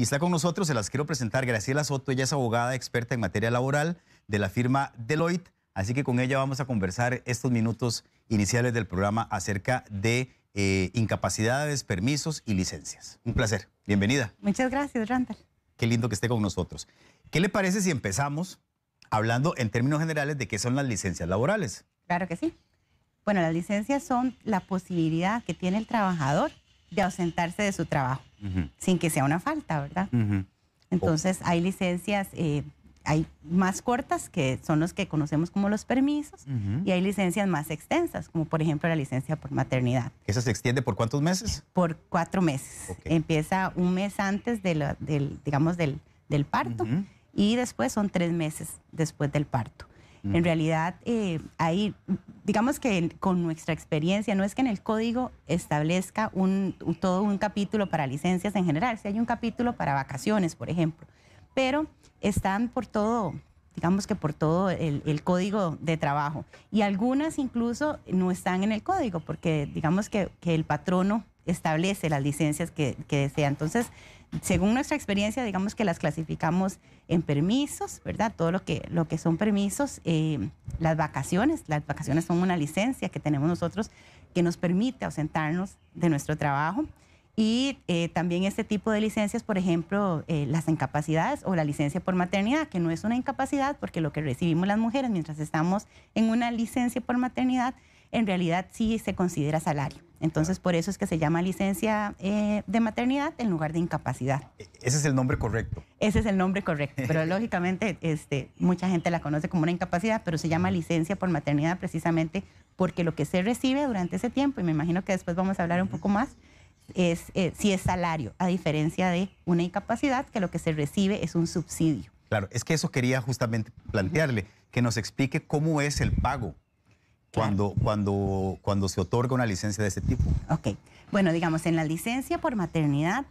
Y está con nosotros, se las quiero presentar, Graciela Soto, ella es abogada experta en materia laboral de la firma Deloitte, así que con ella vamos a conversar estos minutos iniciales del programa acerca de eh, incapacidades, permisos y licencias. Un placer, bienvenida. Muchas gracias, Randall. Qué lindo que esté con nosotros. ¿Qué le parece si empezamos hablando en términos generales de qué son las licencias laborales? Claro que sí. Bueno, las licencias son la posibilidad que tiene el trabajador de ausentarse de su trabajo, sin que sea una falta, ¿verdad? Entonces, hay licencias, eh, hay más cortas, que son los que conocemos como los permisos, y hay licencias más extensas, como por ejemplo la licencia por maternidad. ¿Esa se extiende por cuántos meses? Por cuatro meses. Empieza un mes antes del, digamos, del parto, y después son tres meses después del parto. En realidad, eh, ahí, digamos que con nuestra experiencia, no es que en el código establezca un, todo un capítulo para licencias en general, si hay un capítulo para vacaciones, por ejemplo, pero están por todo, digamos que por todo el, el, código de trabajo. Y algunas incluso no están en el código, porque digamos que, que el patrono establece las licencias que, desea. Entonces, según nuestra experiencia, digamos que las clasificamos en permisos, ¿verdad? Todo lo que, lo que son permisos, eh, las vacaciones, las vacaciones son una licencia que tenemos nosotros que nos permite ausentarnos de nuestro trabajo. Y eh, también este tipo de licencias, por ejemplo, eh, las incapacidades o la licencia por maternidad, que no es una incapacidad porque lo que recibimos las mujeres mientras estamos en una licencia por maternidad, en realidad sí se considera salario. Entonces, por eso es que se llama licencia eh, de maternidad en lugar de incapacidad. E, ese es el nombre correcto. Ese es el nombre correcto, pero lógicamente este, mucha gente la conoce como una incapacidad, pero se llama licencia por maternidad precisamente porque lo que se recibe durante ese tiempo, y me imagino que después vamos a hablar un poco más, es eh, si es salario, a diferencia de una incapacidad, que lo que se recibe es un subsidio. Claro, es que eso quería justamente plantearle, que nos explique cómo es el pago cuando, se otorga una licencia de ese tipo. Ok. Bueno, digamos, en la licencia por maternidad,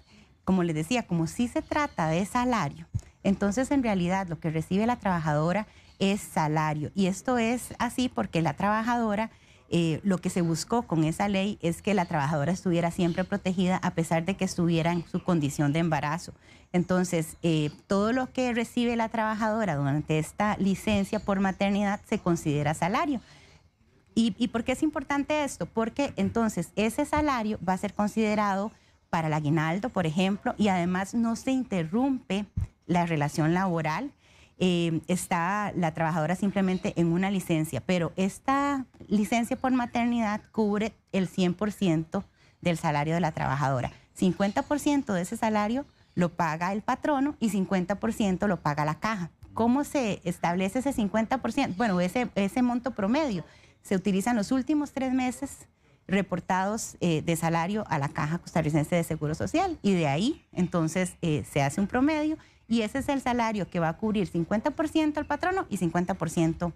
como les decía, como sí se trata de salario, entonces en realidad lo que recibe la trabajadora es salario. Y esto es así porque la trabajadora... Eh, lo que se buscó con esa ley es que la trabajadora estuviera siempre protegida a pesar de que estuviera en su condición de embarazo. Entonces, eh, todo lo que recibe la trabajadora durante esta licencia por maternidad se considera salario. ¿Y, ¿Y por qué es importante esto? Porque entonces ese salario va a ser considerado para el aguinaldo, por ejemplo, y además no se interrumpe la relación laboral. Eh, está la trabajadora simplemente en una licencia, pero esta licencia por maternidad cubre el 100% del salario de la trabajadora. 50% de ese salario lo paga el patrono y 50% lo paga la caja. ¿Cómo se establece ese 50%? Bueno, ese monto promedio se utilizan los últimos tres meses reportados eh, de salario a la Caja Costarricense de Seguro Social y de ahí entonces eh, se hace un promedio y ese es el salario que va a cubrir 50% al patrono y 50%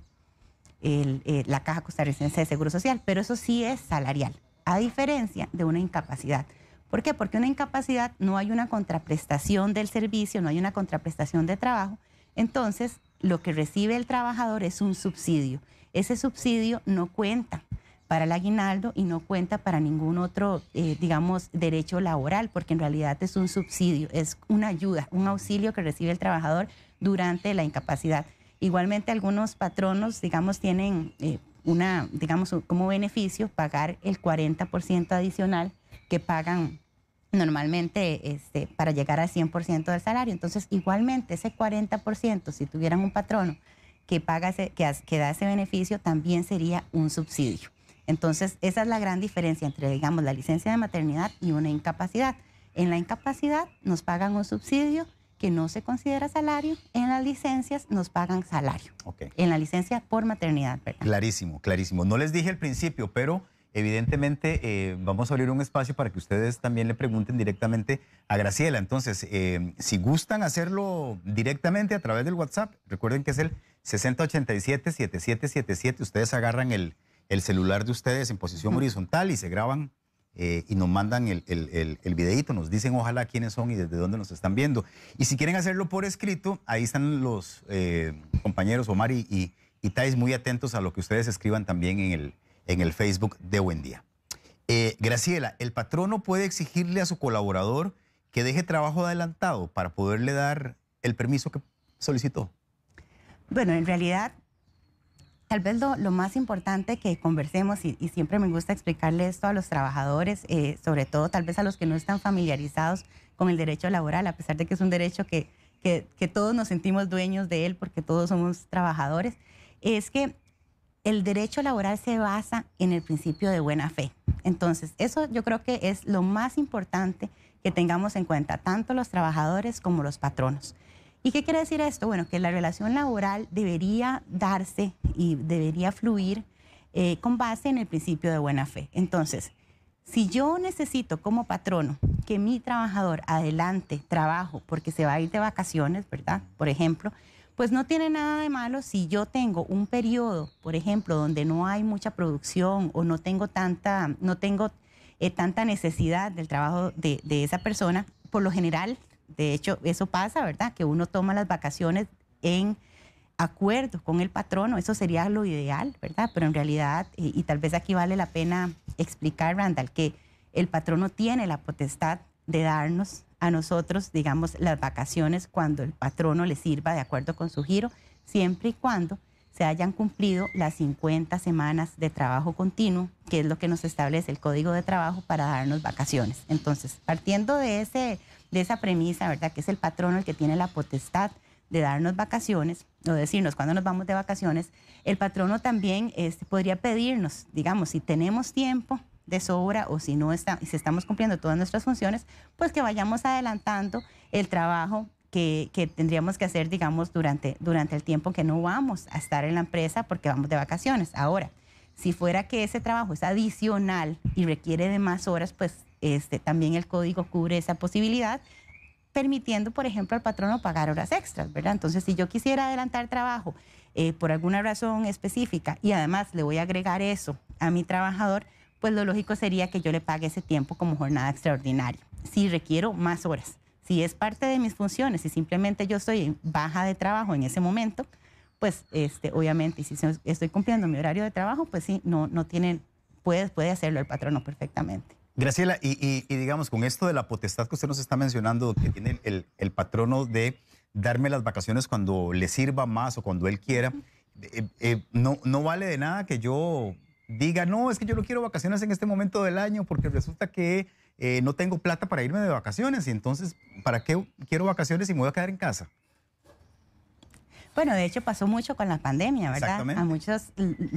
eh, la Caja Costarricense de Seguro Social, pero eso sí es salarial, a diferencia de una incapacidad. ¿Por qué? Porque una incapacidad no hay una contraprestación del servicio, no hay una contraprestación de trabajo, entonces lo que recibe el trabajador es un subsidio ese subsidio no cuenta para el aguinaldo y no cuenta para ningún otro, eh, digamos, derecho laboral, porque en realidad es un subsidio, es una ayuda, un auxilio que recibe el trabajador durante la incapacidad. Igualmente algunos patronos, digamos, tienen eh, una, digamos, como beneficio pagar el 40% adicional que pagan normalmente este, para llegar al 100% del salario. Entonces, igualmente ese 40%, si tuvieran un patrono que, paga que, da ese beneficio también sería un subsidio. Entonces, esa es la gran diferencia entre, digamos, la licencia de maternidad y una incapacidad. En la incapacidad nos pagan un subsidio que no se considera salario, en las licencias nos pagan salario. En la licencia por maternidad, Clarísimo, clarísimo. No les dije al principio, pero evidentemente eh, vamos a abrir un espacio para que ustedes también le pregunten directamente a Graciela. Entonces, eh, si gustan hacerlo directamente a través del WhatsApp, recuerden que es el 6087-7777. Ustedes agarran el, celular de ustedes en posición horizontal y se graban eh, y nos mandan el, el, videíto. Nos dicen ojalá quiénes son y desde dónde nos están viendo. Y si quieren hacerlo por escrito, ahí están los eh, compañeros Omar y, y, Tais muy atentos a lo que ustedes escriban también en el, en el Facebook de Buen Día. Eh, Graciela, el patrono puede exigirle a su colaborador que deje trabajo adelantado para poderle dar el permiso que solicitó. Bueno, en realidad, tal vez lo, más importante que conversemos, y, siempre me gusta explicarle esto a los trabajadores, eh, sobre todo tal vez a los que no están familiarizados con el derecho laboral, a pesar de que es un derecho que todos nos sentimos dueños de él porque todos somos trabajadores, es que el derecho laboral se basa en el principio de buena fe. Entonces, eso yo creo que es lo más importante que tengamos en cuenta, tanto los trabajadores como los patronos. ¿Y qué quiere decir esto? Bueno, que la relación laboral debería darse y debería fluir eh, con base en el principio de buena fe. Entonces, si yo necesito como patrono que mi trabajador adelante trabajo porque se va a ir de vacaciones, ¿verdad? Por ejemplo, pues no tiene nada de malo si yo tengo un periodo, por ejemplo, donde no hay mucha producción o no tengo tanta, no tengo eh, tanta necesidad del trabajo de esa persona. Por lo general, de hecho, eso pasa, ¿verdad? Que uno toma las vacaciones en acuerdo con el patrono, eso sería lo ideal, ¿verdad? Pero en realidad, y, tal vez aquí vale la pena explicar, Randall, que el patrono tiene la potestad de darnos a nosotros, digamos, las vacaciones cuando el patrono le sirva de acuerdo con su giro, siempre y cuando se hayan cumplido las 50 semanas de trabajo continuo, que es lo que nos establece el Código de Trabajo para darnos vacaciones. Entonces, partiendo de, ese, de esa premisa, ¿verdad? Que es el patrono el que tiene la potestad de darnos vacaciones o decirnos cuándo nos vamos de vacaciones, el patrono también este, podría pedirnos, digamos, si tenemos tiempo de sobra o si no está, si estamos cumpliendo todas nuestras funciones, pues que vayamos adelantando el trabajo que, tendríamos que hacer, digamos, durante, durante el tiempo que no vamos a estar en la empresa porque vamos de vacaciones. Ahora, si fuera que ese trabajo es adicional y requiere de más horas, pues este, también el código cubre esa posibilidad, permitiendo, por ejemplo, al patrono pagar horas extras, ¿verdad? Entonces, si yo quisiera adelantar trabajo eh, por alguna razón específica y además le voy a agregar eso a mi trabajador, pues lo lógico sería que yo le pague ese tiempo como jornada extraordinaria, si requiero más horas. Si es parte de mis funciones y simplemente yo estoy en baja de trabajo en ese momento, pues este, obviamente, y si estoy cumpliendo mi horario de trabajo, pues sí, no, no tienen puede, puede hacerlo el patrono perfectamente. Graciela, y, digamos, con esto de la potestad que usted nos está mencionando, que tiene el, patrono de darme las vacaciones cuando le sirva más o cuando él quiera, eh, eh, no, no vale de nada que yo diga, no, es que yo no quiero vacaciones en este momento del año porque resulta que eh, no tengo plata para irme de vacaciones y entonces, ¿para qué quiero vacaciones si me voy a quedar en casa? Bueno, de hecho pasó mucho con la pandemia, ¿verdad? A muchos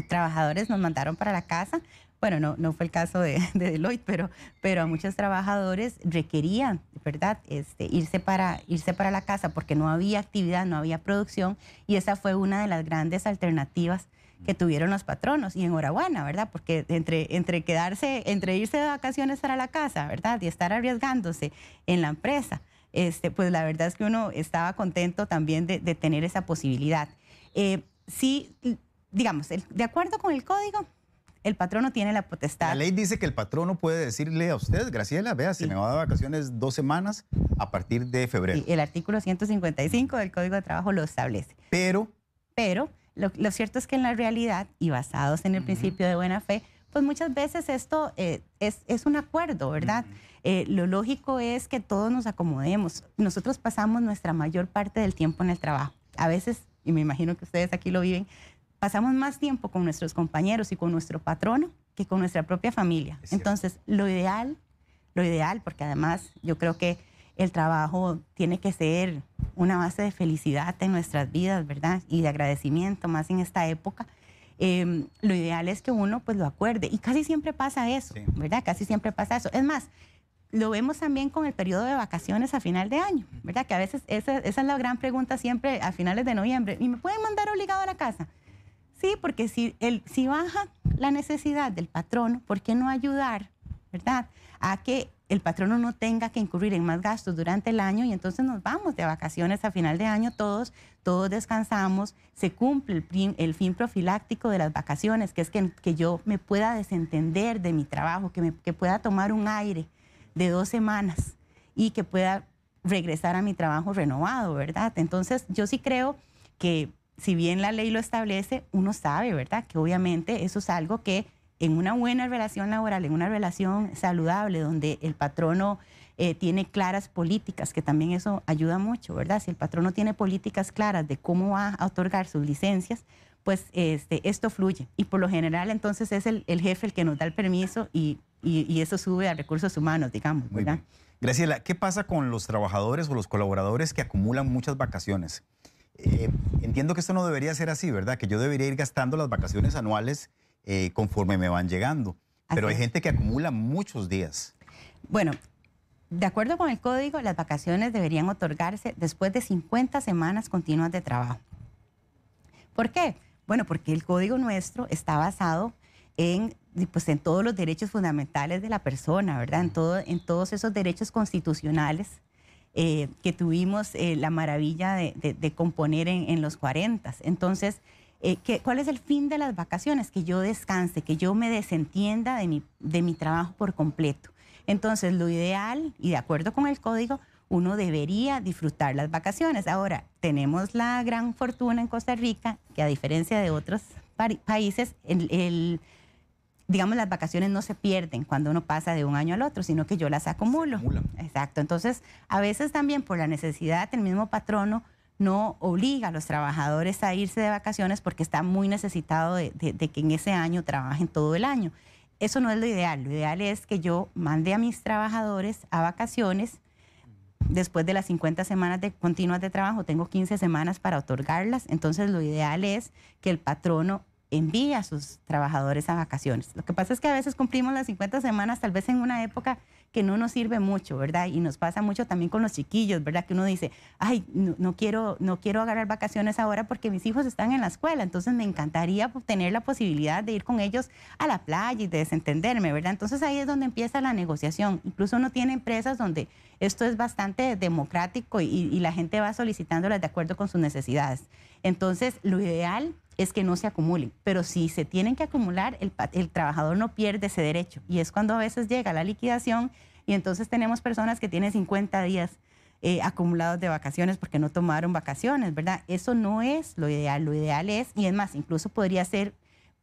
trabajadores nos mandaron para la casa. Bueno, no, no fue el caso de, Deloitte, pero, pero a muchos trabajadores requerían, ¿verdad? Este, irse, para, irse para la casa porque no había actividad, no había producción y esa fue una de las grandes alternativas que tuvieron los patronos. Y enhorabuena, ¿verdad? Porque entre, entre quedarse, entre irse de vacaciones para la casa, ¿verdad? Y estar arriesgándose en la empresa, este, pues la verdad es que uno estaba contento también de, tener esa posibilidad. Eh, sí, digamos, de acuerdo con el código, el patrono tiene la potestad. La ley dice que el patrono puede decirle a usted, Graciela, vea, sí. se me va de vacaciones dos semanas a partir de febrero. Sí, el artículo 155 del Código de Trabajo lo establece. Pero. Pero lo, cierto es que en la realidad, y basados en el principio de buena fe, pues muchas veces esto eh, es, un acuerdo, ¿verdad? Eh, lo lógico es que todos nos acomodemos. Nosotros pasamos nuestra mayor parte del tiempo en el trabajo. A veces, y me imagino que ustedes aquí lo viven, pasamos más tiempo con nuestros compañeros y con nuestro patrono que con nuestra propia familia. Entonces, lo ideal, lo ideal, porque además yo creo que el trabajo tiene que ser una base de felicidad en nuestras vidas, ¿verdad? Y de agradecimiento, más en esta época. Em, lo ideal es que uno pues lo acuerde. Y casi siempre pasa eso, ¿verdad? Casi siempre pasa eso. Es más, lo vemos también con el periodo de vacaciones a final de año, ¿verdad? Que a veces esa, es la gran pregunta siempre a finales de noviembre. ¿Y me pueden mandar obligado a la casa? Sí, porque si, el, si baja la necesidad del patrón, ¿por qué no ayudar, ¿verdad? A que el patrono no tenga que incurrir en más gastos durante el año y entonces nos vamos de vacaciones a final de año todos, todos descansamos, se cumple el, el fin profiláctico de las vacaciones, que es que, que, yo me pueda desentender de mi trabajo, que, me, que pueda tomar un aire de dos semanas y que pueda regresar a mi trabajo renovado, ¿verdad? Entonces yo sí creo que si bien la ley lo establece, uno sabe, ¿verdad? Que obviamente eso es algo que en una buena relación laboral, en una relación saludable, donde el patrono eh, tiene claras políticas, que también eso ayuda mucho, ¿verdad? Si el patrono tiene políticas claras de cómo va a otorgar sus licencias, pues este, esto fluye. Y por lo general entonces es el, jefe el que nos da el permiso y, eso sube a recursos humanos, digamos, ¿verdad? Graciela, ¿qué pasa con los trabajadores o los colaboradores que acumulan muchas vacaciones? Eh, entiendo que esto no debería ser así, ¿verdad? Que yo debería ir gastando las vacaciones anuales eh, conforme me van llegando. Pero hay gente que acumula muchos días. Bueno, de acuerdo con el código, las vacaciones deberían otorgarse después de 50 semanas continuas de trabajo. ¿Por qué? Bueno, porque el código nuestro está basado en, pues, en todos los derechos fundamentales de la persona, ¿verdad? En, todos esos derechos constitucionales eh, que tuvimos eh, la maravilla de, componer en, en los 40. Entonces, eh, ¿cuál es el fin de las vacaciones? Que yo descanse, que yo me desentienda de mi, de mi trabajo por completo. Entonces, lo ideal, y de acuerdo con el código, uno debería disfrutar las vacaciones. Ahora, tenemos la gran fortuna en Costa Rica, que a diferencia de otros países, digamos, las vacaciones no se pierden cuando uno pasa de un año al otro, sino que yo las acumulo. Exacto. Entonces, a veces también por la necesidad, del mismo patrono no obliga a los trabajadores a irse de vacaciones porque está muy necesitado de, que en ese año trabajen todo el año. Eso no es lo ideal. Lo ideal es que yo mande a mis trabajadores a vacaciones después de las 50 semanas de, continuas de trabajo, tengo 15 semanas para otorgarlas, entonces lo ideal es que el patrono envíe a sus trabajadores a vacaciones. Lo que pasa es que a veces cumplimos las 50 semanas, tal vez en una época que no nos sirve mucho, ¿verdad? Y nos pasa mucho también con los chiquillos, ¿verdad? Que uno dice, ay, no, quiero, no quiero agarrar vacaciones ahora porque mis hijos están en la escuela, entonces me encantaría tener la posibilidad de ir con ellos a la playa y de desentenderme, ¿verdad? Entonces ahí es donde empieza la negociación. Incluso uno tiene empresas donde esto es bastante democrático y, y la gente va solicitándolas de acuerdo con sus necesidades. Entonces, lo ideal es que no se acumulen, pero si se tienen que acumular, el, trabajador no pierde ese derecho y es cuando a veces llega la liquidación y entonces tenemos personas que tienen 50 días eh, acumulados de vacaciones porque no tomaron vacaciones, ¿verdad? Eso no es lo ideal, lo ideal es, y es más, incluso podría ser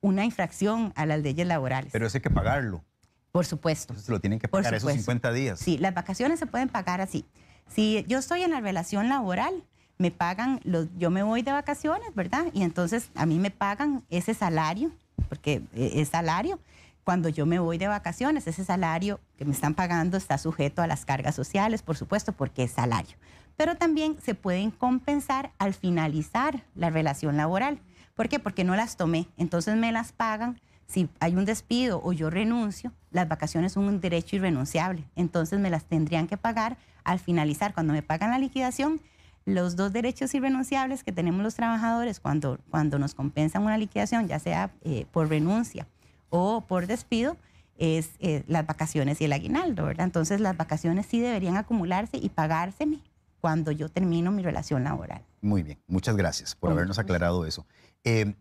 una infracción a las leyes laborales. Pero eso hay que pagarlo. Por supuesto. Entonces lo tienen que pagar esos 50 días. Sí, las vacaciones se pueden pagar así. Si yo estoy en la relación laboral, me pagan, los, yo me voy de vacaciones, ¿verdad? Y entonces a mí me pagan ese salario, porque e, es salario. Cuando yo me voy de vacaciones, ese salario que me están pagando está sujeto a las cargas sociales, por supuesto, porque es salario. Pero también se pueden compensar al finalizar la relación laboral. ¿Por qué? Porque no las tomé. Entonces me las pagan. Si hay un despido o yo renuncio, las vacaciones son un derecho irrenunciable. Entonces me las tendrían que pagar al finalizar. Cuando me pagan la liquidación, los dos derechos irrenunciables que tenemos los trabajadores cuando, cuando nos compensan una liquidación, ya sea eh, por renuncia o por despido, es eh, las vacaciones y el aguinaldo, ¿verdad? Entonces las vacaciones sí deberían acumularse y pagárseme cuando yo termino mi relación laboral. Muy bien, muchas gracias por habernos aclarado eso. Eh,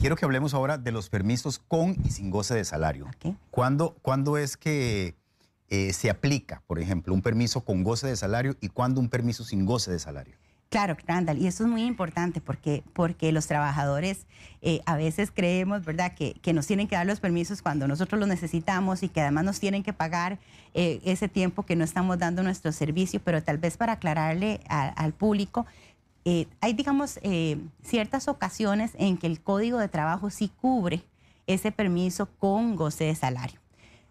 quiero que hablemos ahora de los permisos con y sin goce de salario. ¿Cuándo, es que eh, se aplica, por ejemplo, un permiso con goce de salario y cuándo un permiso sin goce de salario? Claro, Randall, y eso es muy importante porque, porque los trabajadores eh, a veces creemos, ¿verdad?, que, nos tienen que dar los permisos cuando nosotros los necesitamos y que además nos tienen que pagar eh, ese tiempo que no estamos dando nuestro servicio, pero tal vez para aclararle al público, hay, digamos, ciertas ocasiones en que el código de trabajo sí cubre ese permiso con goce de salario.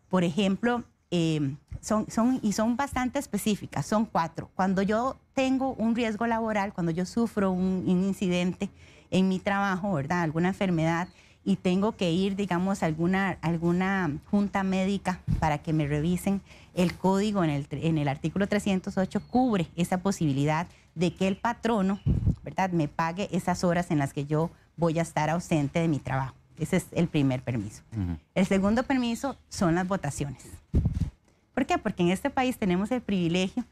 Por ejemplo, Em, son, son, y son bastante específicas, son cuatro. Cuando yo tengo un riesgo laboral, cuando yo sufro un, incidente en mi trabajo, ¿verdad? Alguna enfermedad y tengo que ir, digamos, a alguna, alguna junta médica para que me revisen, el código en el, en el artículo 308 cubre esa posibilidad de que el patrono, ¿verdad?, me pague esas horas en las que yo voy a estar ausente de mi trabajo. Ese es el primer permiso. El segundo permiso son las votaciones. ¿Por qué? Porque en este país tenemos el privilegio,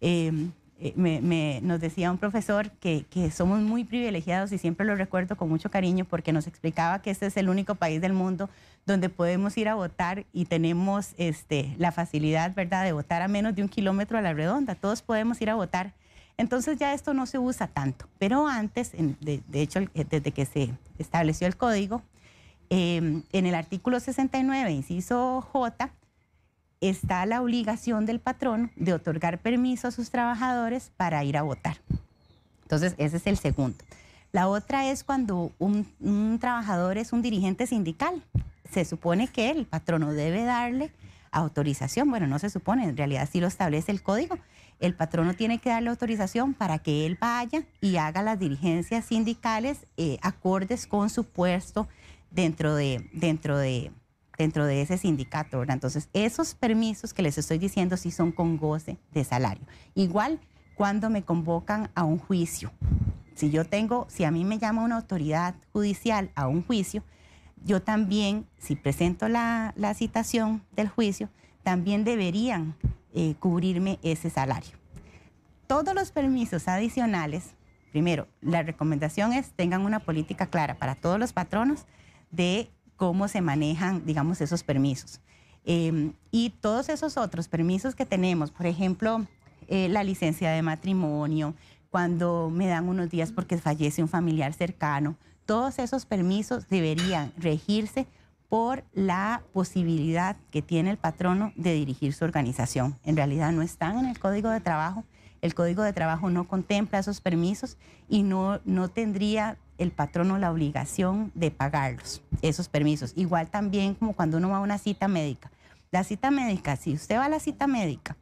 em, eh, me, nos decía un profesor que, que, somos muy privilegiados y siempre lo recuerdo con mucho cariño porque nos explicaba que este es el único país del mundo donde podemos ir a votar y tenemos este, la facilidad, ¿verdad?, de votar a menos de un kilómetro a la redonda. Todos podemos ir a votar. Entonces ya esto no se usa tanto, pero antes, de hecho, eh, desde que se estableció el código, Em, en el artículo 69, inciso J, está la obligación del patrón de otorgar permiso a sus trabajadores para ir a votar. Entonces, ese es el segundo. La otra es cuando un, trabajador es un dirigente sindical. Se supone que el patrono debe darle autorización. Bueno, no se supone, en realidad sí lo establece el código. El patrono tiene que darle autorización para que él vaya y haga las dirigencias sindicales eh, acordes con su puesto dentro de, dentro de, dentro de ese sindicato. Entonces, esos permisos que les estoy diciendo sí son con goce de salario. Igual cuando me convocan a un juicio. Si yo tengo, si a mí me llama una autoridad judicial a un juicio, yo también, si presento la, la citación del juicio, también deberían eh, cubrirme ese salario. Todos los permisos adicionales, primero, la recomendación es tengan una política clara para todos los patronos de cómo se manejan, digamos, esos permisos. Em, y todos esos otros permisos que tenemos, por ejemplo, eh, la licencia de matrimonio, cuando me dan unos días porque fallece un familiar cercano, todos esos permisos deberían regirse por la posibilidad que tiene el patrono de dirigir su organización. En realidad no están en el código de trabajo, el código de trabajo no contempla esos permisos y no, no tendría el patrono la obligación de pagarlos, esos permisos. Igual también como cuando uno va a una cita médica. La cita médica, si usted va a la cita médica,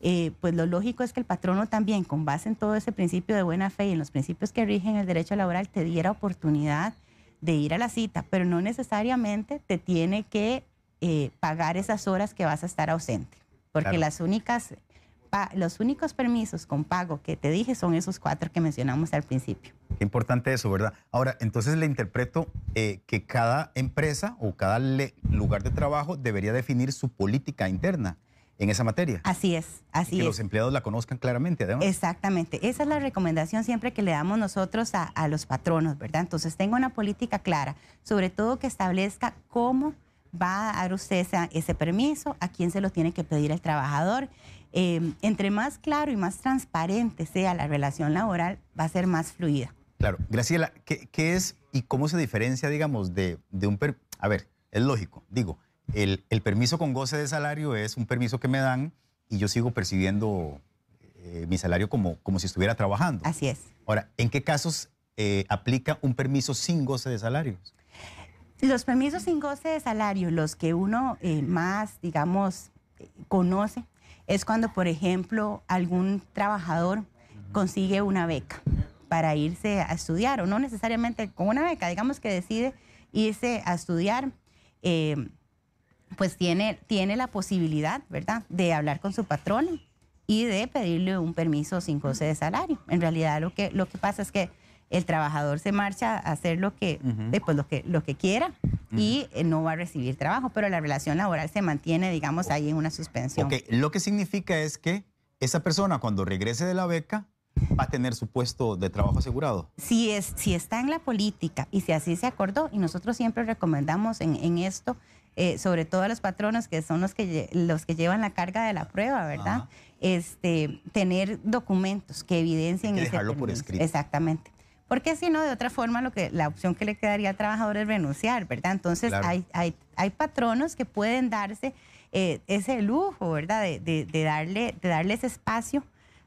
eh, pues lo lógico es que el patrono también, con base en todo ese principio de buena fe y en los principios que rigen el derecho laboral, te diera oportunidad de ir a la cita, pero no necesariamente te tiene que eh, pagar esas horas que vas a estar ausente, porque las únicas los únicos permisos con pago que te dije son esos cuatro que mencionamos al principio. Qué importante eso, ¿verdad? Ahora, entonces le interpreto eh, que cada empresa o cada lugar de trabajo debería definir su política interna en esa materia. Así es, así es. que los empleados la conozcan claramente, además. Exactamente. Esa es la recomendación siempre que le damos nosotros a, los patronos, ¿verdad? Entonces, tenga una política clara, sobre todo que establezca cómo va a dar usted ese permiso, a quién se lo tiene que pedir el trabajador Em, entre más claro y más transparente sea la relación laboral, va a ser más fluida. Claro, Graciela, ¿qué, es y cómo se diferencia, digamos, de, un... Per... A ver, es lógico, digo, el, permiso con goce de salario es un permiso que me dan y yo sigo percibiendo eh, mi salario como, como si estuviera trabajando. Así es. Ahora, ¿en qué casos eh, aplica un permiso sin goce de salario? Los permisos sin goce de salario, los que uno eh, más, digamos, conoce, es cuando, por ejemplo, algún trabajador consigue una beca para irse a estudiar, o no necesariamente con una beca, digamos que decide irse a estudiar, eh, pues tiene, tiene la posibilidad, ¿verdad?, de hablar con su patrón y de pedirle un permiso sin goce de salario. En realidad lo que, lo que pasa es que el trabajador se marcha a hacer lo que, después lo que, lo que quiera y eh, no va a recibir trabajo, pero la relación laboral se mantiene, digamos, ahí en una suspensión. lo que significa es que esa persona cuando regrese de la beca va a tener su puesto de trabajo asegurado. Si, es, si está en la política y si así se acordó, y nosotros siempre recomendamos en, esto, eh, sobre todo a los patronos que son los que, los que llevan la carga de la prueba, ¿verdad? Este, tener documentos que evidencien... eso. dejarlo por escrito. Exactamente. Porque si no, de otra forma, lo que, la opción que le quedaría al trabajador es renunciar, ¿verdad? Entonces hay, hay, hay patronos que pueden darse eh, ese lujo, ¿verdad? De, de, darle, de darle ese espacio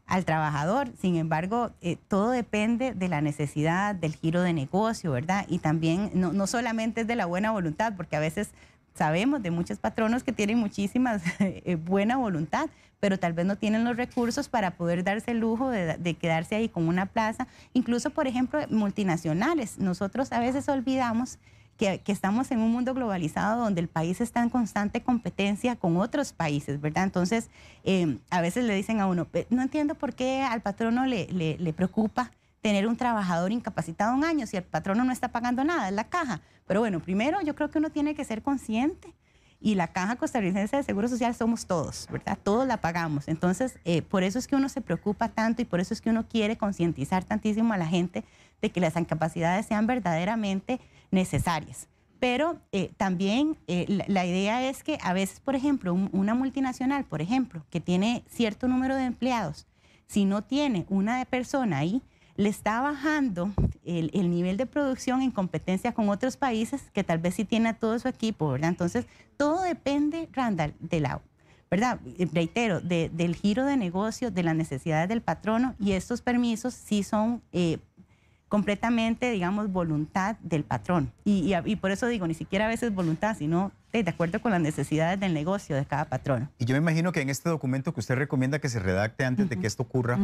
al trabajador. Sin embargo, eh, todo depende de la necesidad, del giro de negocio, ¿verdad? Y también no, no solamente es de la buena voluntad, porque a veces Sabemos de muchos patronos que tienen muchísima eh, buena voluntad, pero tal vez no tienen los recursos para poder darse el lujo de, quedarse ahí con una plaza. Incluso, por ejemplo, multinacionales. Nosotros a veces olvidamos que, estamos en un mundo globalizado donde el país está en constante competencia con otros países, ¿verdad? Entonces, eh, a veces le dicen a uno, no entiendo por qué al patrono le, le preocupa tener un trabajador incapacitado un año si el patrono no está pagando nada, es la caja. Pero bueno, primero yo creo que uno tiene que ser consciente y la caja costarricense de Seguro Social somos todos, ¿verdad? Todos la pagamos. Entonces, eh, por eso es que uno se preocupa tanto y por eso es que uno quiere concientizar tantísimo a la gente de que las incapacidades sean verdaderamente necesarias. Pero eh, también eh, la, idea es que a veces, por ejemplo, una multinacional, por ejemplo, que tiene cierto número de empleados, si no tiene una persona ahí, le está bajando el, nivel de producción en competencia con otros países que tal vez sí tiene a todo su equipo, ¿verdad? Entonces, todo depende, Randall, de la, ¿verdad? Eh, reitero, del giro de negocio, de las necesidades del patrono y estos permisos sí son... Eh, completamente, digamos, voluntad del patrón. Y, por eso digo, ni siquiera a veces voluntad, sino de, acuerdo con las necesidades del negocio de cada patrón. Y yo me imagino que en este documento que usted recomienda que se redacte antes de que esto ocurra,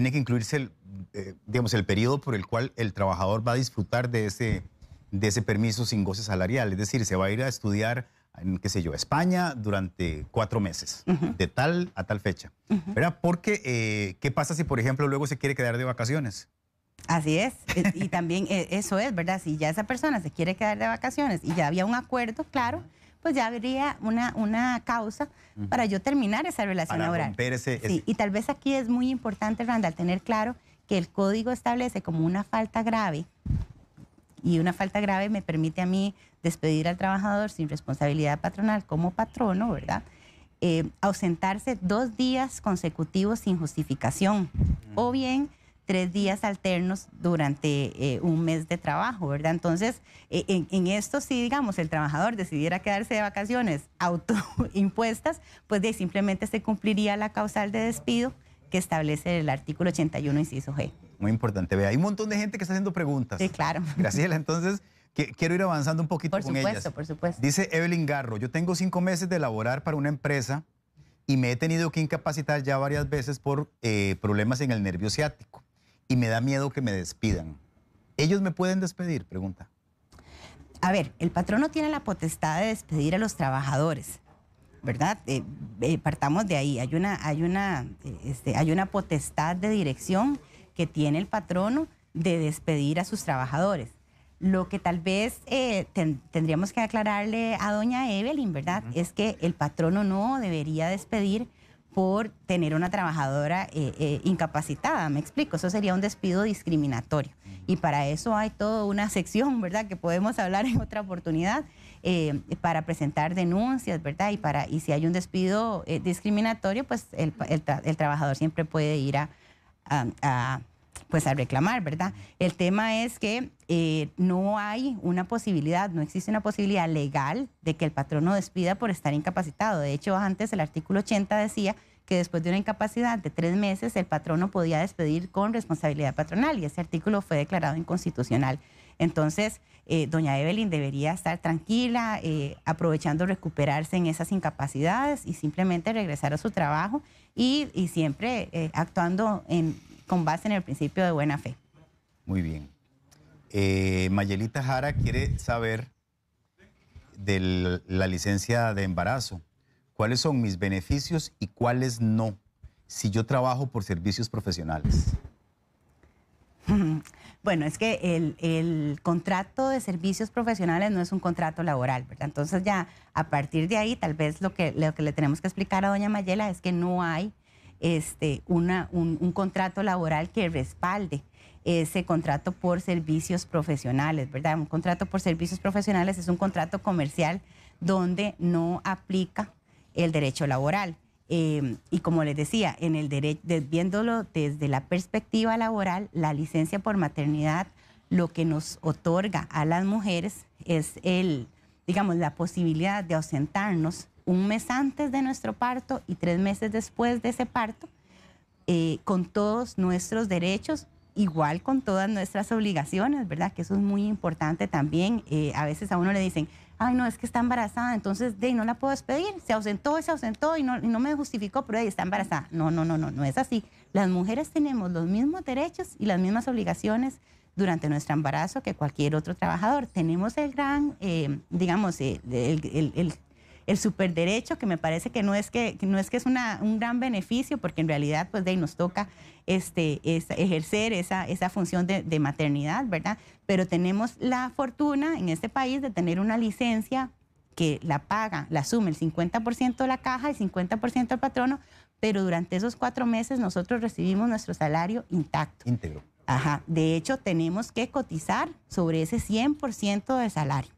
tiene que incluirse el, eh, digamos, el periodo por el cual el trabajador va a disfrutar de ese, de ese permiso sin goce salarial. Es decir, se va a ir a estudiar, en, qué sé yo, España durante cuatro meses, de tal a tal fecha. ¿Verdad? Porque, eh, ¿qué pasa si, por ejemplo, luego se quiere quedar de vacaciones? Así es, eh, y también eso es, ¿verdad? Si ya esa persona se quiere quedar de vacaciones y ya había un acuerdo, claro, pues ya habría una, una causa para yo terminar esa relación para laboral. Sí, y tal vez aquí es muy importante, Randall, tener claro que el código establece como una falta grave y una falta grave me permite a mí despedir al trabajador sin responsabilidad patronal como patrono, ¿verdad? Eh, ausentarse dos días consecutivos sin justificación o bien tres días alternos durante eh, un mes de trabajo, ¿verdad? Entonces, e, en, esto, si digamos el trabajador decidiera quedarse de vacaciones autoimpuestas, pues simplemente se cumpliría la causal de despido que establece el artículo 81, inciso G. Muy importante, vea, hay un montón de gente que está haciendo preguntas. Sí, claro. Graciela, entonces... quiero ir avanzando un poquito por con supuesto, ellas. Por supuesto. Dice Evelyn Garro, yo tengo cinco meses de laborar para una empresa y me he tenido que incapacitar ya varias veces por eh, problemas en el nervio ciático y me da miedo que me despidan. ¿Ellos me pueden despedir? Pregunta. A ver, el patrono tiene la potestad de despedir a los trabajadores, ¿verdad? Eh, eh, partamos de ahí. Hay una, hay, una, eh, este, hay una potestad de dirección que tiene el patrono de despedir a sus trabajadores. Lo que tal vez tendríamos que aclararle a doña Evelyn, ¿verdad? Es que el patrono no debería despedir por tener una trabajadora eh, eh, incapacitada, me explico, eso sería un despido discriminatorio. Y para eso hay toda una sección, ¿verdad?, que podemos hablar en otra oportunidad eh, para presentar denuncias, ¿verdad? Y, para, y si hay un despido discriminatorio, pues el, trabajador siempre puede ir a pues al reclamar, ¿verdad? El tema es que eh, no hay una posibilidad, no existe una posibilidad legal de que el patrono despida por estar incapacitado. De hecho, antes el artículo 80 decía que después de una incapacidad de tres meses el patrono podía despedir con responsabilidad patronal y ese artículo fue declarado inconstitucional. Entonces, eh, doña Evelyn debería estar tranquila, eh, aprovechando recuperarse en esas incapacidades y simplemente regresar a su trabajo y, siempre actuando en, con base en el principio de buena fe. Muy bien. Eh, Mayelita Jara quiere saber de la licencia de embarazo. ¿Cuáles son mis beneficios y cuáles no si yo trabajo por servicios profesionales? Bueno, es que el, contrato de servicios profesionales no es un contrato laboral, ¿verdad? Entonces ya a partir de ahí, tal vez lo que, lo que le tenemos que explicar a doña Mayela es que no hay este, un, contrato laboral que respalde ese contrato por servicios profesionales, ¿verdad? Un contrato por servicios profesionales es un contrato comercial donde no aplica el derecho laboral. Em, y como les decía, en el viéndolo desde la perspectiva laboral, la licencia por maternidad lo que nos otorga a las mujeres es el, digamos, la posibilidad de ausentarnos un mes antes de nuestro parto y tres meses después de ese parto, eh, con todos nuestros derechos, igual con todas nuestras obligaciones, ¿verdad? Que eso es muy importante también. Eh, a veces a uno le dicen, ay, no, es que está embarazada, entonces de no la puedo despedir, se ausentó, y se ausentó y no, no me justificó, pero ella está embarazada. No, no, no, no, no es así. Las mujeres tenemos los mismos derechos y las mismas obligaciones durante nuestro embarazo que cualquier otro trabajador. Tenemos el gran, eh, digamos, el, el, el superderecho, que me parece que no es que, no es, que es una, un gran beneficio, porque en realidad pues de nos toca este, ejercer esa, esa función de, maternidad, ¿verdad? Pero tenemos la fortuna en este país de tener una licencia que la paga, la asume el 50% de la caja y 50% al patrono, pero durante esos cuatro meses nosotros recibimos nuestro salario intacto. Íntegro. Ajá. De hecho, tenemos que cotizar sobre ese 100% de salario.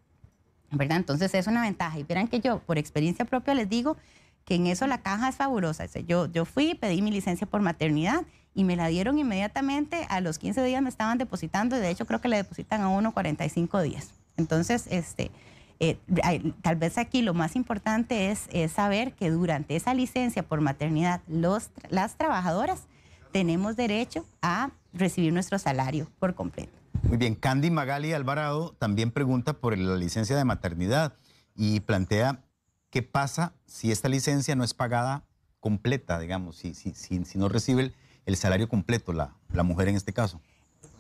Entonces es una ventaja. Y verán que yo, por experiencia propia, les digo que en eso la caja es fabulosa. Este, yo, yo fui, pedí mi licencia por maternidad y me la dieron inmediatamente. A los 15 días me estaban depositando y de hecho creo que le depositan a uno 45 días. Entonces, este, eh, tal vez aquí lo más importante es, es, saber que durante esa licencia por maternidad los, las trabajadoras tenemos derecho a recibir nuestro salario por completo. Muy bien, Candy Magali Alvarado también pregunta por la licencia de maternidad y plantea qué pasa si esta licencia no es pagada completa, digamos, si, no recibe el, salario completo, la, la mujer en este caso.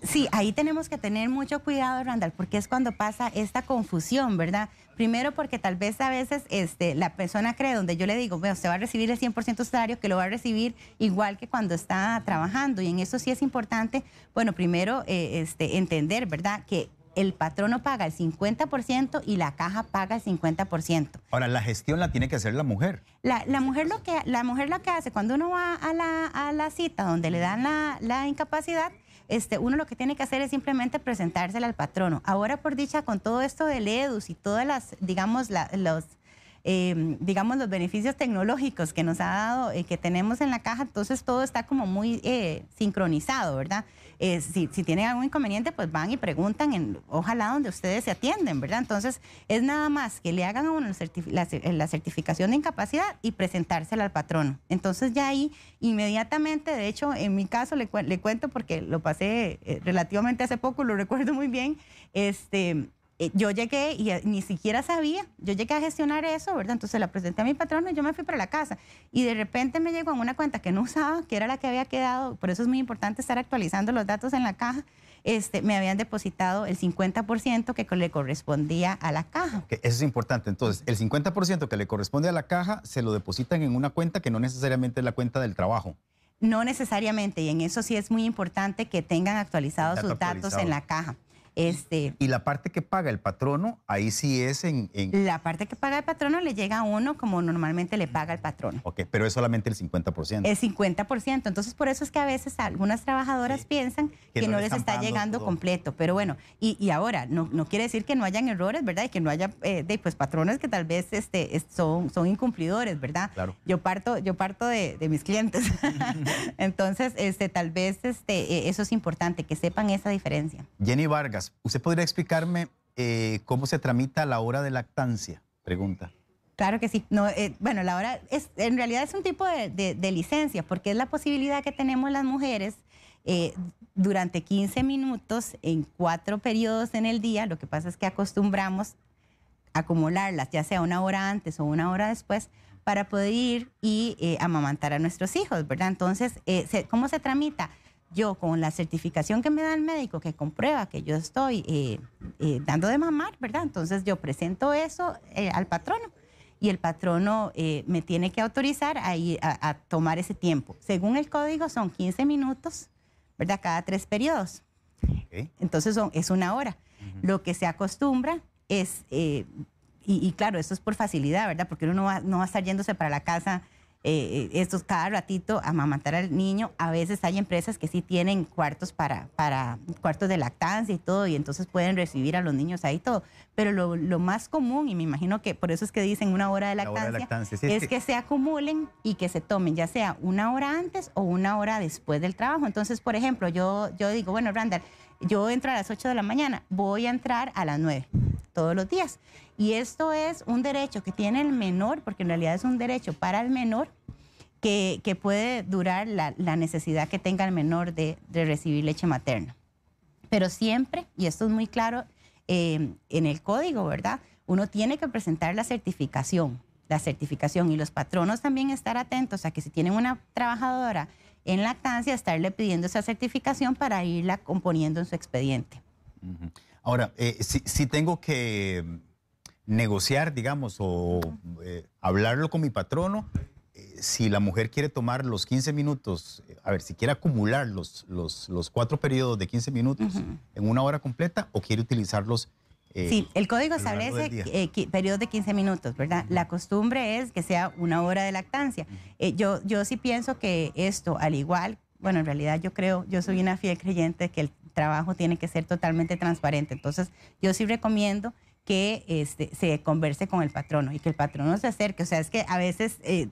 Sí, ahí tenemos que tener mucho cuidado, Randall, porque es cuando pasa esta confusión, ¿verdad? Primero porque tal vez a veces este, la persona cree, donde yo le digo, bueno, usted va a recibir el 100% salario, que lo va a recibir igual que cuando está trabajando. Y en eso sí es importante, bueno, primero eh, este, entender, ¿verdad? Que el patrono paga el 50% y la caja paga el 50%. Ahora, la gestión la tiene que hacer la mujer. La, la mujer, lo que, la mujer lo que hace cuando uno va a la, a la cita donde le dan la, la incapacidad, este, uno lo que tiene que hacer es simplemente presentársela al patrono. Ahora, por dicha, con todo esto del EDUS y todas las, digamos, la, los Em, digamos, los beneficios tecnológicos que nos ha dado, eh, que tenemos en la caja, entonces todo está como muy eh, sincronizado, ¿verdad? Eh, si, si, tienen algún inconveniente, pues van y preguntan, en, ojalá donde ustedes se atienden, ¿verdad? Entonces es nada más que le hagan a uno la, certificación de incapacidad y presentársela al patrono. Entonces ya ahí inmediatamente, de hecho, en mi caso le, le cuento porque lo pasé relativamente hace poco, lo recuerdo muy bien, este eh, yo llegué y eh, ni siquiera sabía, yo llegué a gestionar eso, ¿verdad? Entonces la presenté a mi patrón y yo me fui para la casa. Y de repente me llegó en una cuenta que no usaba, que era la que había quedado, por eso es muy importante estar actualizando los datos en la caja. Este, me habían depositado el 50% que le correspondía a la caja. eso es importante. Entonces, el 50% que le corresponde a la caja se lo depositan en una cuenta que no necesariamente es la cuenta del trabajo. No necesariamente, y en eso sí es muy importante que tengan actualizados sus datos en la caja. Este, y la parte que paga el patrono, ahí sí es en, La parte que paga el patrono le llega a uno como normalmente le paga el patrono. Ok, pero es solamente el 50%. El 50%. Entonces, por eso es que a veces algunas trabajadoras piensan que, no, les está llegando completo. Pero bueno, y, ahora, no, quiere decir que no hayan errores, ¿verdad? Y que no haya eh, pues, patrones que tal vez este, son, son incumplidores, ¿verdad? Claro. Yo parto, yo parto de, de mis clientes. Entonces, este, tal vez este, e, eso es importante, que sepan esa diferencia. Jenny Vargas ¿Usted podría explicarme eh, cómo se tramita la hora de lactancia? Pregunta. Claro que sí. No, eh, bueno, la hora en realidad es un tipo de, licencia, porque es la posibilidad que tenemos las mujeres eh, durante 15 minutos en cuatro periodos en el día. Lo que pasa es que acostumbramos acumularlas, ya sea una hora antes o una hora después, para poder ir y amamantar a nuestros hijos, ¿verdad? Entonces, ¿cómo se tramita? yo con la certificación que me da el médico que comprueba que yo estoy eh, eh, dando de mamar, ¿verdad? Entonces yo presento eso eh, al patrono y el patrono me tiene que autorizar a, a, tomar ese tiempo. Según el código son 15 minutos, ¿verdad? Cada tres periodos. Entonces es una hora. Lo que se acostumbra es, y, claro, eso es por facilidad, ¿verdad? Porque uno no va, no va a estar yéndose para la casa eh, estos cada ratito a amamantar al niño. A veces hay empresas que sí tienen cuartos para, para cuartos de lactancia y todo, y entonces pueden recibir a los niños ahí todo. Pero lo, más común, y me imagino que por eso es que dicen una hora de lactancia, es, que... se acumulen y que se tomen, ya sea una hora antes o una hora después del trabajo. Entonces, por ejemplo, yo, yo digo, bueno, Randall, yo entro a las 8 de la mañana, voy a entrar a las 9 todos los días. Y esto es un derecho que tiene el menor, porque en realidad es un derecho para el menor, que, puede durar la, necesidad que tenga el menor de, recibir leche materna. Pero siempre, y esto es muy claro eh, en el código, ¿verdad? Uno tiene que presentar la certificación, la certificación y los patronos también estar atentos a que si tienen una trabajadora en lactancia, estarle pidiendo esa certificación para irla componiendo en su expediente. Ahora, eh, si, tengo que mm, negociar, digamos, o eh, hablarlo con mi patrono, eh, si la mujer quiere tomar los 15 minutos, eh, a ver, si quiere acumular los, los, cuatro periodos de 15 minutos en una hora completa o quiere utilizarlos eh, sí, el código establece periodos de 15 minutos, ¿verdad? La costumbre es que sea una hora de lactancia. yo, yo sí pienso que esto, al igual, bueno, en realidad yo creo, yo soy una fiel creyente que el, trabajo tiene que ser totalmente transparente. Entonces, yo sí recomiendo que este, se converse con el patrono y que el patrono se acerque. O sea, es que a veces eh,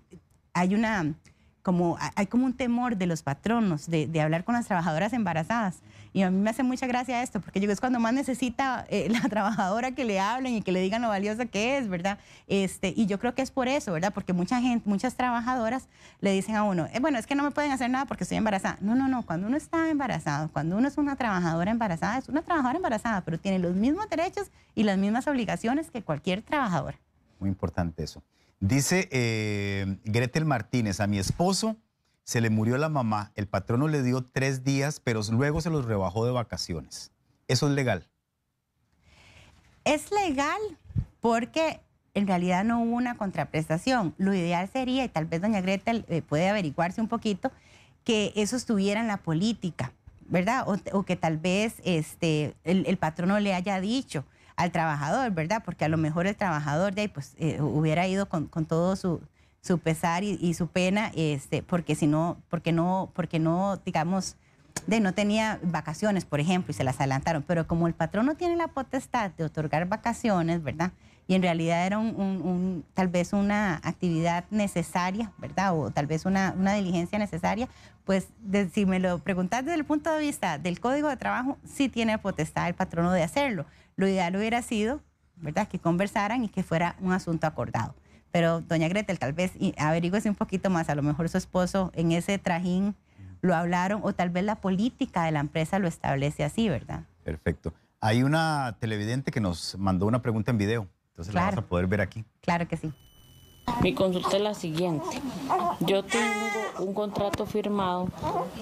hay una como hay como un temor de los patronos de, de, hablar con las trabajadoras embarazadas. Y a mí me hace mucha gracia esto, porque yo es cuando más necesita eh, la trabajadora que le hablen y que le digan lo valiosa que es, ¿verdad? Este, y yo creo que es por eso, ¿verdad? Porque mucha gente, muchas trabajadoras le dicen a uno, eh, bueno, es que no me pueden hacer nada porque estoy embarazada. No, no, no, cuando uno está embarazado, cuando uno es una trabajadora embarazada, es una trabajadora embarazada, pero tiene los mismos derechos y las mismas obligaciones que cualquier trabajadora. Muy importante eso. Dice eh, Gretel Martínez, a mi esposo se le murió la mamá, el patrono le dio tres días, pero luego se los rebajó de vacaciones. ¿Eso es legal? Es legal porque en realidad no hubo una contraprestación. Lo ideal sería, y tal vez doña Gretel eh, puede averiguarse un poquito, que eso estuviera en la política, ¿verdad? O, que tal vez este, el, el patrono le haya dicho al trabajador, ¿verdad? Porque a lo mejor el trabajador de ahí pues eh, hubiera ido con, todo su, pesar y, su pena, este, porque si no, porque no, porque no, digamos, de no tenía vacaciones, por ejemplo, y se las adelantaron. Pero como el patrón no tiene la potestad de otorgar vacaciones, ¿verdad? Y en realidad era un, tal vez una actividad necesaria, ¿verdad? O tal vez una, diligencia necesaria, pues si me lo preguntas desde el punto de vista del código de trabajo, sí tiene la potestad el patrono de hacerlo. Lo ideal hubiera sido, ¿verdad?, que conversaran y que fuera un asunto acordado. Pero, doña Gretel, tal vez averígüese un poquito más, a lo mejor su esposo en ese trajín lo hablaron o tal vez la política de la empresa lo establece así, ¿verdad? Perfecto. Hay una televidente que nos mandó una pregunta en video, entonces la vamos a poder ver aquí. Claro que sí. Mi consulta es la siguiente. Yo tengo un contrato firmado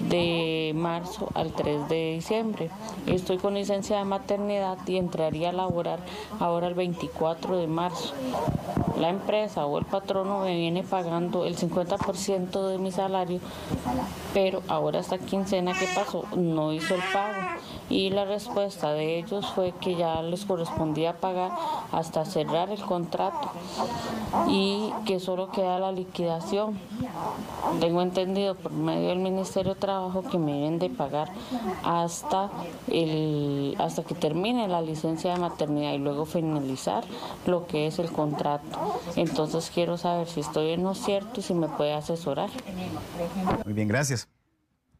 de marzo al 3 de diciembre. Estoy con licencia de maternidad y entraría a laborar ahora el 24 de marzo. La empresa o el patrono me viene pagando el 50% de mi salario, pero ahora esta quincena que pasó no hizo el pago y la respuesta de ellos fue que ya les correspondía pagar hasta cerrar el contrato y que solo queda la liquidación. Tengo entendido por medio del Ministerio de Trabajo que me deben de pagar hasta, el, hasta que termine la licencia de maternidad y luego finalizar lo que es el contrato. Entonces quiero saber si estoy en lo cierto y si me puede asesorar. Muy bien, gracias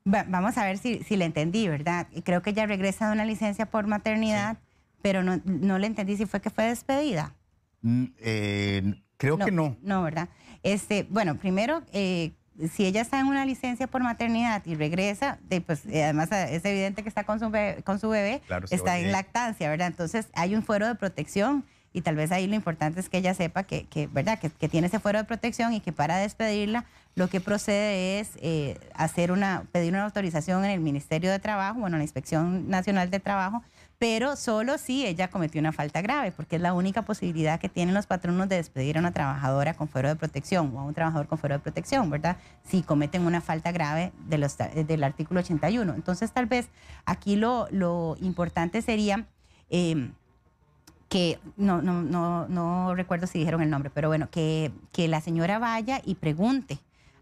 vamos a ver si, si le entendí, ¿verdad? Creo que ella regresa de una licencia por maternidad, pero no, no le entendí si fue que fue despedida. Mm, eh, creo que no. No, ¿verdad? Este, bueno, primero, eh, si ella está en una licencia por maternidad y regresa, pues eh, además es evidente que está con su bebé, con su bebé está en lactancia, ¿verdad? Entonces hay un fuero de protección y tal vez ahí lo importante es que ella sepa que, ¿verdad? que, tiene ese fuero de protección y que para despedirla lo que procede es eh, hacer una, pedir una autorización en el Ministerio de Trabajo, bueno, en la Inspección Nacional de Trabajo, pero solo si ella cometió una falta grave, porque es la única posibilidad que tienen los patronos de despedir a una trabajadora con fuero de protección o a un trabajador con fuero de protección, ¿verdad? Si cometen una falta grave de los, del artículo 81. Entonces, tal vez aquí lo, lo importante sería... Em, que no, no, no, no recuerdo si dijeron el nombre, pero bueno, que, que la señora vaya y pregunte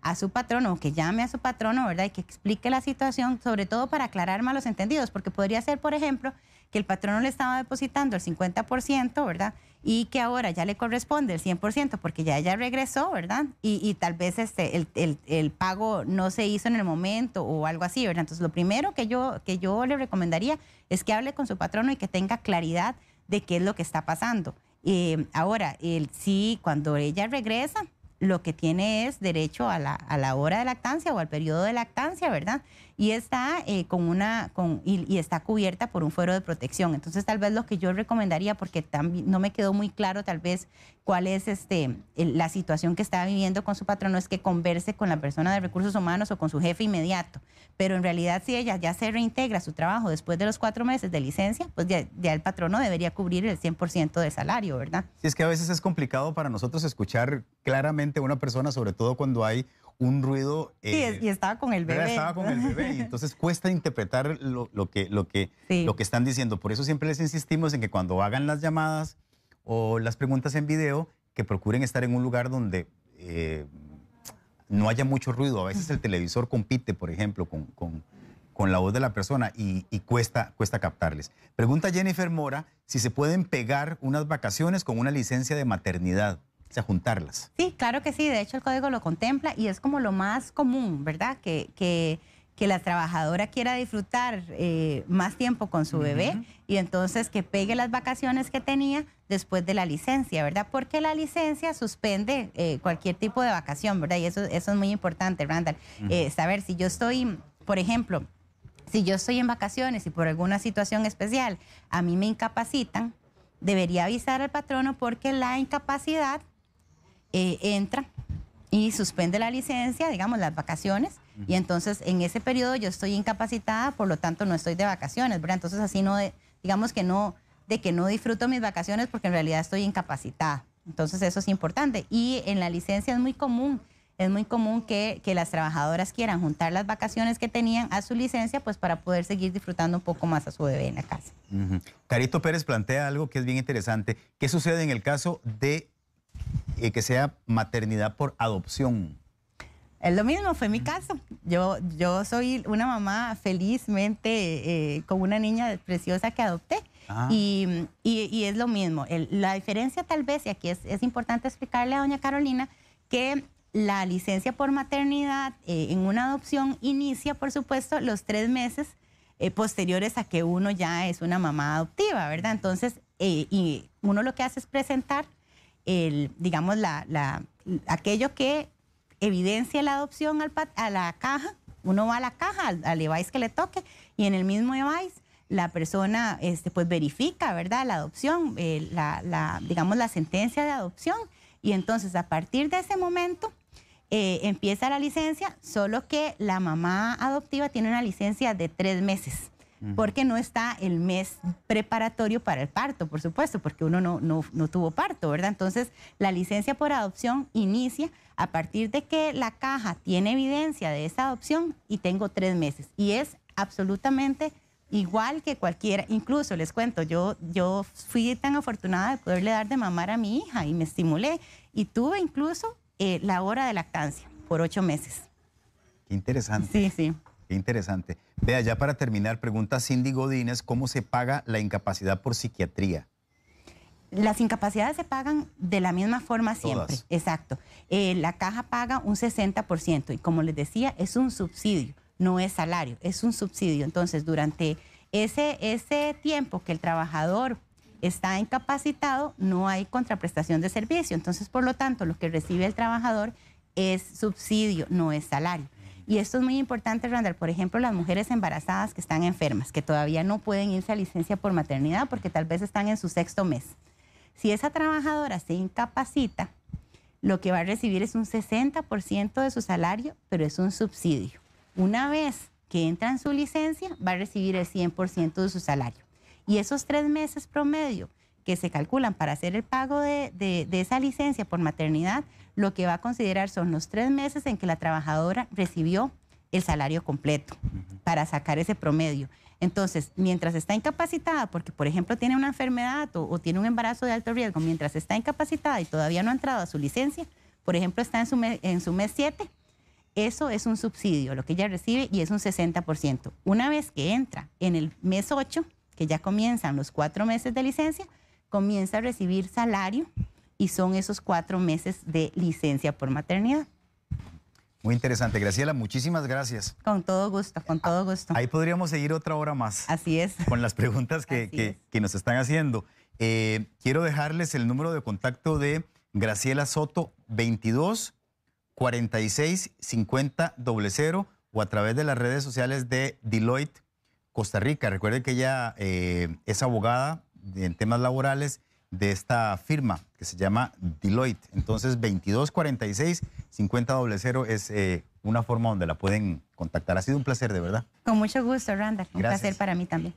a su patrono o que llame a su patrono, ¿verdad? Y que explique la situación, sobre todo para aclarar malos entendidos, porque podría ser, por ejemplo, que el patrono le estaba depositando el 50%, ¿verdad? Y que ahora ya le corresponde el 100% porque ya ella regresó, ¿verdad? Y, tal vez este, el, pago no se hizo en el momento o algo así, ¿verdad? Entonces, lo primero que yo, que yo le recomendaría es que hable con su patrono y que tenga claridad de qué es lo que está pasando. Eh, ahora, el, sí, cuando ella regresa, lo que tiene es derecho a la, a la hora de lactancia o al periodo de lactancia, ¿verdad? y está, eh, con una, y, está cubierta por un fuero de protección. Entonces, tal vez lo que yo recomendaría, porque también no me quedó muy claro tal vez cuál es este, la situación que está viviendo con su patrono, es que converse con la persona de recursos humanos o con su jefe inmediato. Pero en realidad, si ella ya se reintegra a su trabajo después de los cuatro meses de licencia, pues ya, el patrono debería cubrir el 100% de salario, ¿verdad? Sí, es que a veces es complicado para nosotros escuchar claramente a una persona, sobre todo cuando hay un ruido. Eh, y estaba con el bebé. Estaba con el bebé. entonces cuesta interpretar lo, que, lo, que, lo que están diciendo. Por eso siempre les insistimos en que cuando hagan las llamadas o las preguntas en video, que procuren estar en un lugar donde eh, no haya mucho ruido. A veces el televisor compite, por ejemplo, con, la voz de la persona y, cuesta, cuesta captarles. Pregunta Jennifer Mora si se pueden pegar unas vacaciones con una licencia de maternidad o sea, juntarlas. Sí, claro que sí, de hecho el código lo contempla y es como lo más común, ¿verdad? Que, que, que la trabajadora quiera disfrutar eh, más tiempo con su bebé y entonces que pegue las vacaciones que tenía después de la licencia, ¿verdad? Porque la licencia suspende eh, cualquier tipo de vacación, ¿verdad? Y eso, eso es muy importante, Randall. Eh, saber si yo estoy, por ejemplo, si yo estoy en vacaciones y por alguna situación especial a mí me incapacitan, debería avisar al patrono porque la incapacidad eh, entra y suspende la licencia, digamos, las vacaciones. Y entonces en ese periodo yo estoy incapacitada, por lo tanto no estoy de vacaciones, ¿verdad? Entonces así no, digamos que no, de que no disfruto mis vacaciones porque en realidad estoy incapacitada. Entonces eso es importante. Y en la licencia es muy común, es muy común que, las trabajadoras quieran juntar las vacaciones que tenían a su licencia pues para poder seguir disfrutando un poco más a su bebé en la casa. Carito Pérez plantea algo que es bien interesante. ¿Qué sucede en el caso de y que sea maternidad por adopción. Es lo mismo, fue mi caso. Yo, yo soy una mamá felizmente eh, con una niña preciosa que adopté. Y, y, es lo mismo. la diferencia tal vez, y aquí es, es, importante explicarle a doña Carolina, que la licencia por maternidad eh, en una adopción inicia, por supuesto, los tres meses eh, posteriores a que uno ya es una mamá adoptiva, ¿verdad? Entonces, y uno lo que hace es presentar el, digamos, la, aquello que evidencia la adopción al, a la caja. Uno va a la caja, al, device que le toque, y en el mismo device la persona este, pues verifica, ¿verdad? La adopción, eh, la, digamos, la sentencia de adopción. Y entonces a partir de ese momento eh, empieza la licencia, solo que la mamá adoptiva tiene una licencia de tres meses porque no está el mes preparatorio para el parto, por supuesto, porque uno no, tuvo parto, ¿verdad? Entonces, la licencia por adopción inicia a partir de que la caja tiene evidencia de esa adopción y tengo tres meses. Y es absolutamente igual que cualquiera. Incluso les cuento, yo, fui tan afortunada de poderle dar de mamar a mi hija y me estimulé y tuve incluso eh, la hora de lactancia por ocho meses. Qué interesante. Sí, sí. Qué interesante. Vea, ya para terminar, pregunta Cindy Godínez, ¿cómo se paga la incapacidad por psiquiatría? Las incapacidades se pagan de la misma forma siempre. Exacto. Eh, la caja paga un 60% y como les decía, es un subsidio, no es salario, es un subsidio. Entonces, durante ese, ese tiempo que el trabajador está incapacitado, no hay contraprestación de servicio. Entonces, por lo tanto, lo que recibe el trabajador es subsidio, no es salario. Y esto es muy importante, Randall. Por ejemplo, las mujeres embarazadas que están enfermas, que todavía no pueden irse a licencia por maternidad porque tal vez están en su sexto mes. Si esa trabajadora se incapacita, lo que va a recibir es un 60% de su salario, pero es un subsidio. Una vez que entra en su licencia, va a recibir el 100% de su salario. Y esos tres meses promedio que se calculan para hacer el pago de, esa licencia por maternidad, lo que va a considerar son los tres meses en que la trabajadora recibió el salario completo para sacar ese promedio. Entonces, mientras está incapacitada, porque por ejemplo tiene una enfermedad o, tiene un embarazo de alto riesgo, mientras está incapacitada y todavía no ha entrado a su licencia, por ejemplo está en su, en su mes 7, eso es un subsidio, lo que ella recibe y es un 60%. Una vez que entra en el mes 8, que ya comienzan los cuatro meses de licencia, comienza a recibir salario y son esos cuatro meses de licencia por maternidad. Muy interesante, Graciela, muchísimas gracias. Con todo gusto, con todo gusto. Ahí podríamos seguir otra hora más. Así es. Con las preguntas que, nos están haciendo. Eh, quiero dejarles el número de contacto de Graciela Soto 22 46 50 00 o a través de las redes sociales de Deloitte Costa Rica. Recuerden que ella eh, es abogada, en temas laborales de esta firma que se llama Deloitte. Entonces, 2246-5000 es eh, una forma donde la pueden contactar. Ha sido un placer, de verdad. Con mucho gusto, Randall. Un placer para mí también.